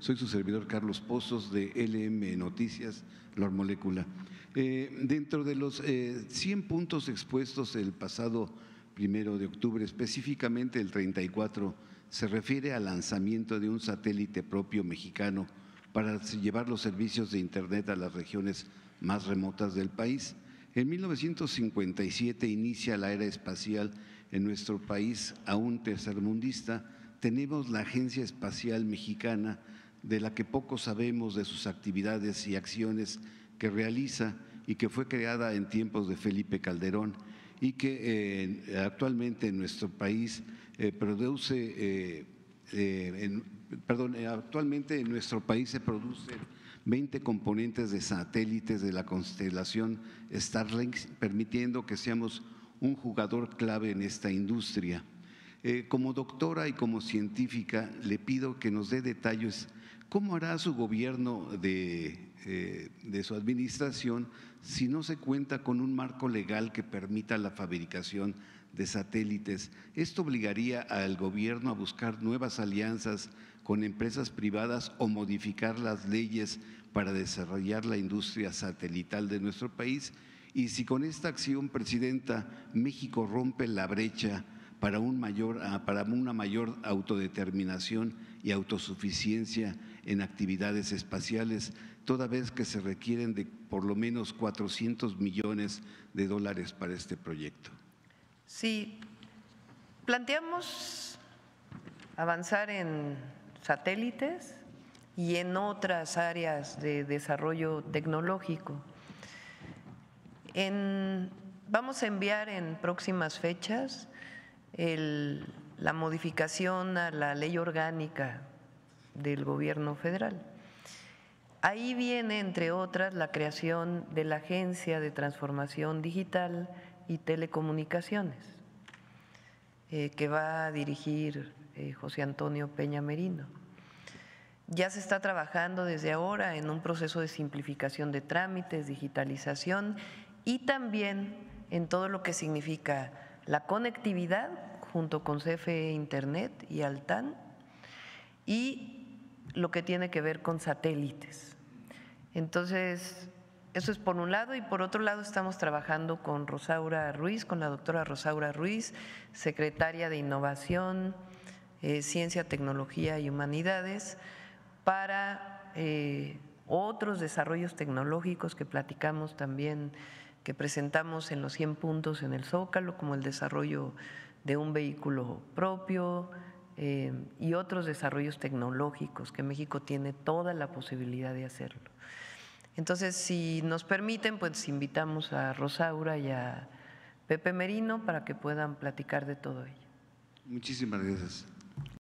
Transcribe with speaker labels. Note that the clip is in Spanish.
Speaker 1: Soy su servidor Carlos Pozos de LM Noticias, la molécula. Eh, dentro de los 100 eh, puntos expuestos el pasado primero de octubre, específicamente el 34, se refiere al lanzamiento de un satélite propio mexicano para llevar los servicios de Internet a las regiones más remotas del país. En 1957 inicia la era espacial en nuestro país, aún tercermundista. Tenemos la Agencia Espacial Mexicana, de la que poco sabemos de sus actividades y acciones que realiza y que fue creada en tiempos de Felipe Calderón y que eh, actualmente en nuestro país eh, produce, eh, perdón, actualmente en nuestro país se producen 20 componentes de satélites de la constelación Starlink, permitiendo que seamos un jugador clave en esta industria. Eh, como doctora y como científica, le pido que nos dé detalles. ¿Cómo hará su gobierno eh, de, su administración si no se cuenta con un marco legal que permita la fabricación de satélites? Esto obligaría al gobierno a buscar nuevas alianzas con empresas privadas o modificar las leyes para desarrollar la industria satelital de nuestro país. Y si con esta acción, Presidenta, México rompe la brecha Ah, para, una mayor autodeterminación y autosuficiencia en actividades espaciales, toda vez que se requieren de por lo menos 400 millones de dólares para este proyecto.
Speaker 2: Sí, planteamos avanzar en satélites y en otras áreas de desarrollo tecnológico. vamos a enviar en próximas fechas la modificación a la ley orgánica del gobierno federal. Ahí viene, entre otras, la creación de la Agencia de Transformación Digital y Telecomunicaciones, eh, que va a dirigir eh, José Antonio Peña Merino. Ya se está trabajando desde ahora en un proceso de simplificación de trámites, digitalización y también en todo lo que significa la conectividad junto con CFE Internet y Altan y lo que tiene que ver con satélites. Entonces, eso es por un lado y por otro lado estamos trabajando con Rosaura Ruiz, con la doctora Rosaura Ruiz, secretaria de Innovación, eh, Ciencia, Tecnología y Humanidades, para eh, otros desarrollos tecnológicos que platicamos también que presentamos en los 100 puntos en el Zócalo, como el desarrollo de un vehículo propio eh, y otros desarrollos tecnológicos, que México tiene toda la posibilidad de hacerlo. Entonces, si nos permiten, pues invitamos a Rosaura y a Pepe Merino para que puedan platicar de todo ello.
Speaker 1: Muchísimas gracias.